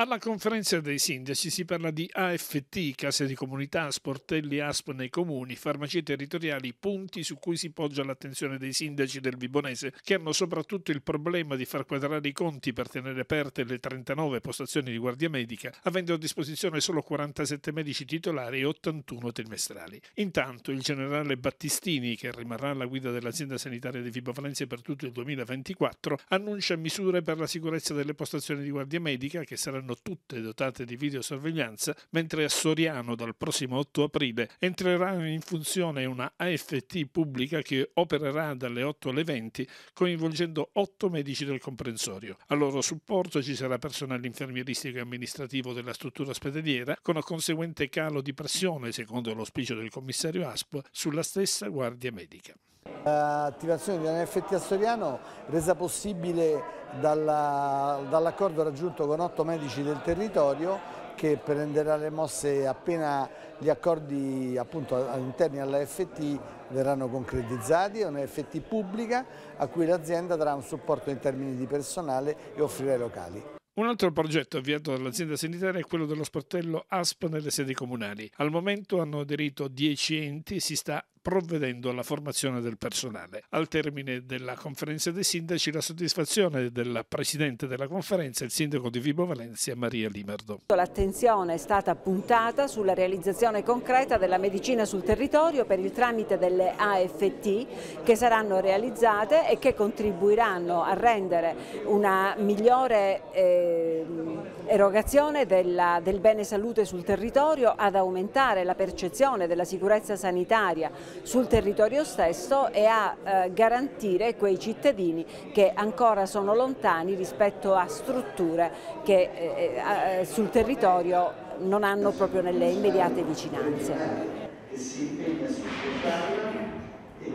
Alla conferenza dei sindaci si parla di AFT, case di comunità, sportelli ASP nei comuni, farmacie territoriali, punti su cui si poggia l'attenzione dei sindaci del Vibonese, che hanno soprattutto il problema di far quadrare i conti per tenere aperte le 39 postazioni di guardia medica, avendo a disposizione solo 47 medici titolari e 81 trimestrali. Intanto il generale Battistini, che rimarrà alla guida dell'azienda sanitaria di Vibo Valencia per tutto il 2024, annuncia misure per la sicurezza delle postazioni di guardia medica che saranno saranno tutte dotate di videosorveglianza, mentre a Soriano dal prossimo 8 aprile entrerà in funzione una AFT pubblica che opererà dalle 8 alle 20 coinvolgendo 8 medici del comprensorio. A loro supporto ci sarà personale infermieristico e amministrativo della struttura ospedaliera con a conseguente calo di pressione, secondo l'ospicio del commissario ASP, sulla stessa guardia medica. L'attivazione di un NFT a Soriano resa possibile dall'accordo dall raggiunto con otto medici del territorio che prenderà le mosse appena gli accordi all'interno interni all'AFT verranno concretizzati, è un'AFT pubblica a cui l'azienda darà un supporto in termini di personale e offrirà i locali. Un altro progetto avviato dall'azienda sanitaria è quello dello sportello ASP nelle sedi comunali. Al momento hanno aderito 10 enti e si sta provvedendo alla formazione del personale. Al termine della conferenza dei sindaci la soddisfazione del presidente della conferenza, il sindaco di Vibo Valencia, Maria Limerdo. L'attenzione è stata puntata sulla realizzazione concreta della medicina sul territorio per il tramite delle AFT che saranno realizzate e che contribuiranno a rendere una migliore eh, erogazione della, del bene salute sul territorio, ad aumentare la percezione della sicurezza sanitaria sul territorio stesso e a eh, garantire quei cittadini che ancora sono lontani rispetto a strutture che eh, eh sul territorio non hanno proprio nelle immediate vicinanze.